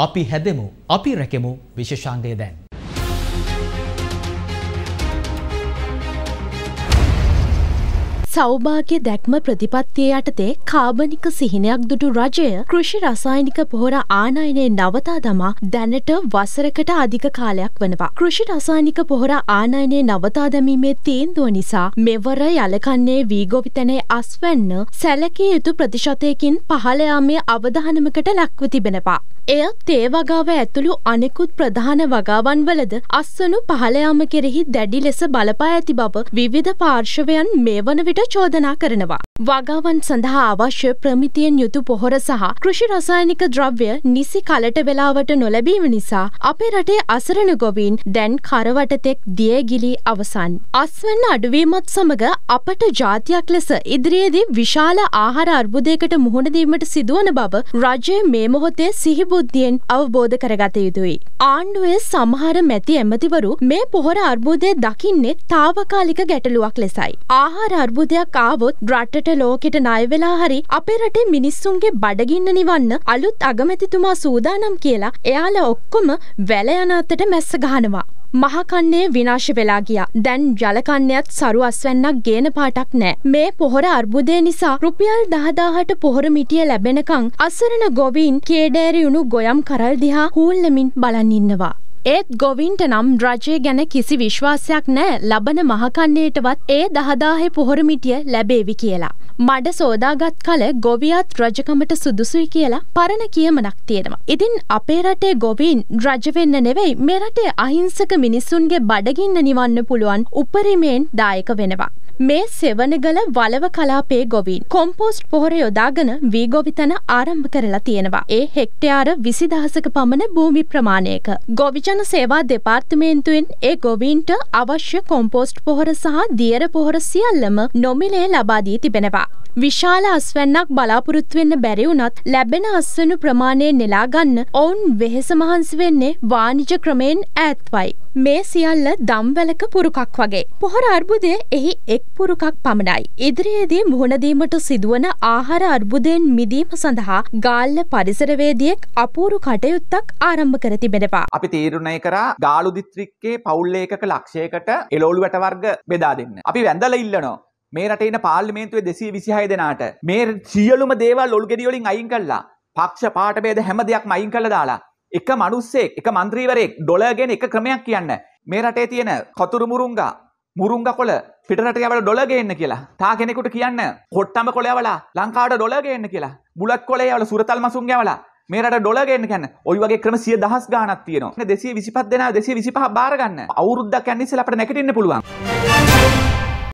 අපි හැදෙමු අපි රැකෙමු විශෂාන්ගය දැන්. සෞභාග්‍ය දැක්ම ප්‍රතිපත්තිය යටතේ කාබනික සිහිනයක් දුටු රජය කෘෂි රසායනික පොහොර ආනයනය නවතා දමා දැනට වසරකට අධික කාලයක් වනවා. කෘෂි රසායනික පොහොර ආනයනය නවතා දැමීමේ තීන්දුව නිසා මෙවර යලකන්නේ වීගොවිතනේ අස්වැන්න සැලකිය යුතු ප්‍රතිශතයකින් පහළයාමේ අවධානමකට ලක්ව තිබෙනවා. එය තේ වගාව ඇතුළු අනෙකුත් ප්‍රධාන වගාවන් වලද අස්වනු පහළයාම කෙරෙහි දැඩි ලෙස බලපා ඇති බව විවිධ පාර්ශවයන් මේ වන විට චෝදනා කරනවා. වගාවන් සඳහා අවශ්‍ය ප්‍රමිතියෙන් යුතු පොහොර සහ කෘෂි රසායනික ද්‍රව්‍ය නිසි කලට වෙලාවට නොලැබීම නිසා අපේ රටේ අසරණ ගොවීන් දැන් කරවටතෙක් දියගිලී අවසන්. අස්වන්න අඩුවීමත් සමඟ අපට ජාතියක් ලෙස ඉදිරියේදී විශාල ආහාර අර්බුදයකට මුහුණදීමට සිදුවන බව රජය මේ මොහොතේ සිහිබ සම්බුද්ධියෙන් අවබෝධ කරගත යුතුයි. ආණ්ඩුවේ සමහර මැති ඇමතිවරු මේ පොහොර අර්බුදය දකින්නේ තාවකාලික ගැටලුවක් ලෙසයි. ආහාර අර්බුදයක් ආවොත් රටට ලෝකෙට ණයවෙලා හරි අපේ රටේ මිනිස්සුන්ගේ බඩගින්න නිවන්න අලුත් අගමැතිතුමා සූදානම් කියලා එයාලා ඔක්කොම වැල යන අතට මැස්ස ගහනවා. මහකන්නේ විනාශ වෙලා ගියා. දැන් ජලකන්නයත් සරු අස්වැන්නක් ගේන පාටක් නෑ. මේ පොහොර අර්බුදය නිසා රුපියල් 10000ට පොහොර මිටිය ලැබෙනකන් අසරණ ගොවීන් කේඩෑරියුණු ගොයම් කරල් දිහා හූල්ලමින් බලන් ඉන්නවා. ඒත් ගොවින්ට නම් රජය ගැන කිසි විශ්වාසයක් නෑ ලබන මහකන්නේටවත් ඒ දහදාහෙ පොහොරමිටිය ලැබේවි කියලා. මඩ සෝදාගත් කල ගොවියත් රජකමට සුදුසුයි කියලා පරණ කියමනක් තියෙනවා. ඉතින් අපේ රටේ ගොවීන් රජවෙන්න නෙවෙයි මෙරටේ අහිංසක මිනිස්සුන්ගේ බඩගින්න නිවන්න පුළුවන් උපරිමයෙන් දායක වෙනවා. මේ සෙවනගල වලව කලාපේ ගොවින් කොම්පෝස්ට් පොහොර යොදාගෙන වීගොවිතන ආරම්භ කරලා තියෙනවා. ඒ හෙක්ටයාර විසිදහසක පමණ භූමි ප්‍රමාණයක. ගොවිජන සේවා දෙපාර්තමේන්තුවෙන් ඒ ගොවීන්ට අවශ්‍ය කොම්පෝස්ට් පොහොර සහ දියර පොහොර සියල්ලම නොමිලේ ලබාදී තිබෙනවා. විශාල අස්වැන්නක් බලාපොරොත්තු වෙන්න බැරි වුණත් ලැබෙන අස්වනු ප්‍රමාණය නෙලා ගන්න ඔවුන් වෙහෙස මහන්සි වෙන්නේ වාණිජ ක්‍රමයෙන් ඈත්වයි. මේ සියල්ල දම්වැලක පුරුකක් වගේ. පොහොර අර්බුදය එහි එක් පුරුකක් පමණයි. ඉදිරියේදී මුහුණදීමට සිදුවන ආහාර අර්බුදයෙන් මිදීම සඳහා ගාල්ල පරිසරවේදියෙක් අපූරු කටයුත්තක් ආරම්භ කර තිබෙනවා. අපි තීරණය කරා ගාලු දිස්ත්‍රික්කේ පවුල් ඒකක ලක්ෂයකට එළවලු වැට වර්ග බෙදා දෙන්න. අපි වැඳලා ඉල්ලනවා. මේ රටේන පාර්ලිමේන්තුවේ දෙසී විසිහය දෙනාට මේ සියලුම දේවල් ඔල්ගෙඩියෝලින් අයින් කල්ලා පක්ෂ පාටබේද හැම දෙයක් මයින් කළ දාලා එක මනුස්සෙක් එක මන්ත්‍රීවරයෙක් ඩොලගෙන එක ක්‍රමයක් කියන්න මේ රටේ තියෙන කතුරු මුරුංගා මුරුංග කොල පිටරට යවල ඩොලගේන්න කියලා තා කෙනෙකුට කියන්න කොට්ටම කොලයවලා ලංකාට ඩොලගේන්න කියලා බුලක් කොලයවල සුරතල් මසුන් යවලා මේරට ඩොලගේන්න කැන ඔය වගේ ක්‍රම සිය දහස් ගානක් තියෙනවා දෙසිය විසිපත් දෙනා දෙසිය විසිපහ බාරගන්න අවුරුද්දක් යන්නේ ඉස්සෙල්ලා අපිට නැගිටින්න පුළුවන්